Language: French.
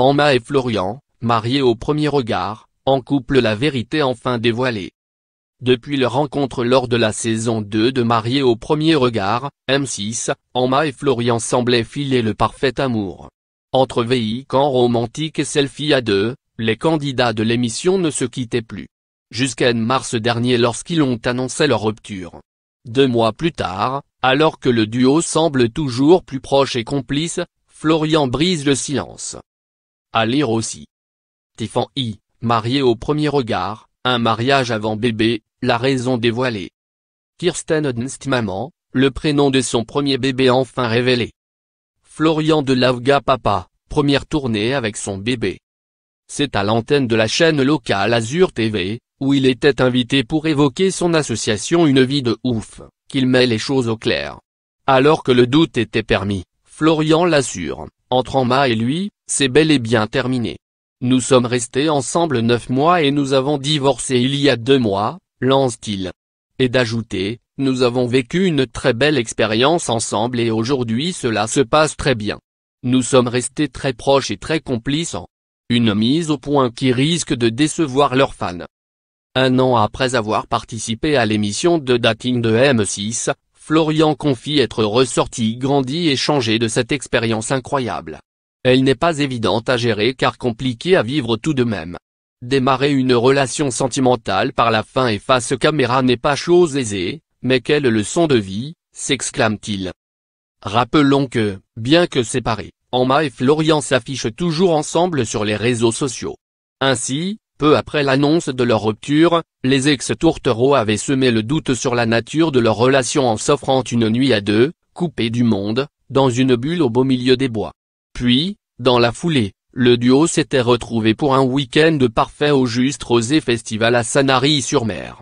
Emma et Florian, mariés au premier regard, en couple la vérité enfin dévoilée. Depuis leur rencontre lors de la saison 2 de Mariés au premier regard, M6, Emma et Florian semblaient filer le parfait amour. Entre camp romantique et selfie à deux, les candidats de l'émission ne se quittaient plus. Jusqu'à mars dernier lorsqu'ils ont annoncé leur rupture. Deux mois plus tard, alors que le duo semble toujours plus proche et complice, Florian brise le silence. À lire aussi. Tiffany I, marié au premier regard, un mariage avant bébé, la raison dévoilée. Kirsten Dunst maman, le prénom de son premier bébé enfin révélé. Florian de Lavga papa, première tournée avec son bébé. C'est à l'antenne de la chaîne locale Azur TV, où il était invité pour évoquer son association Une vie de ouf, qu'il met les choses au clair. Alors que le doute était permis, Florian l'assure, entre Emma et lui, c'est bel et bien terminé. Nous sommes restés ensemble neuf mois et nous avons divorcé il y a deux mois, lance-t-il. Et d'ajouter, nous avons vécu une très belle expérience ensemble et aujourd'hui cela se passe très bien. Nous sommes restés très proches et très complices. Une mise au point qui risque de décevoir leurs fans. Un an après avoir participé à l'émission de dating de M6, Florian confie être ressorti grandi et changé de cette expérience incroyable. Elle n'est pas évidente à gérer car compliquée à vivre tout de même. Démarrer une relation sentimentale par la fin et face caméra n'est pas chose aisée, mais quelle leçon de vie, s'exclame-t-il. Rappelons que, bien que séparés, Emma et Florian s'affichent toujours ensemble sur les réseaux sociaux. Ainsi, peu après l'annonce de leur rupture, les ex-tourtereaux avaient semé le doute sur la nature de leur relation en s'offrant une nuit à deux, coupés du monde, dans une bulle au beau milieu des bois. Puis, dans la foulée, le duo s'était retrouvé pour un week-end parfait au Juste Rosé Festival à Sanary-sur-Mer.